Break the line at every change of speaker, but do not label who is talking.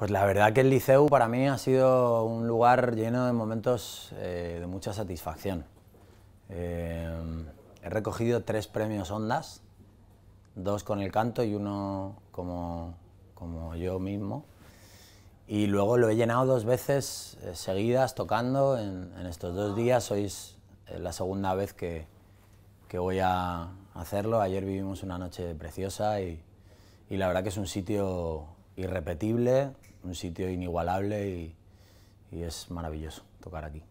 Pues la verdad que el Liceu para mí ha sido un lugar lleno de momentos eh, de mucha satisfacción. Eh, he recogido tres premios Ondas, dos con el canto y uno como, yo mismo. Y luego lo he llenado dos veces eh, seguidas tocando. En, estos dos días es la segunda vez que, voy a hacerlo. Ayer vivimos una noche preciosa y, y la verdad que es un sitio irrepetible, un sitio inigualable y, es maravilloso tocar aquí.